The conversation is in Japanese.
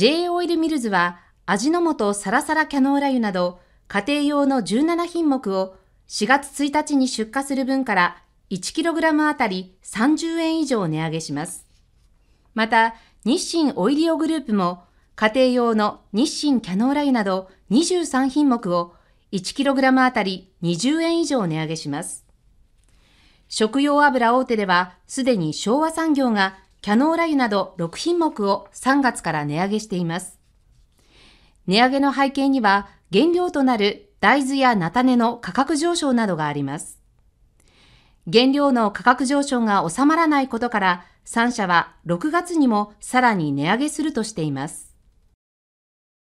J オイルミルズは味の素サラサラキャノーラ油など家庭用の17品目を4月1日に出荷する分から 1kg あたり30円以上値上げします。また、日清オイリオグループも家庭用の日清キャノーラ油など23品目を 1kg あたり20円以上値上げします。食用油大手ではすでに昭和産業がキャノーラ油など6品目を3月から値上げしています。値上げの背景には、原料となる大豆や菜種の価格上昇などがあります。原料の価格上昇が収まらないことから、3社は6月にもさらに値上げするとしています。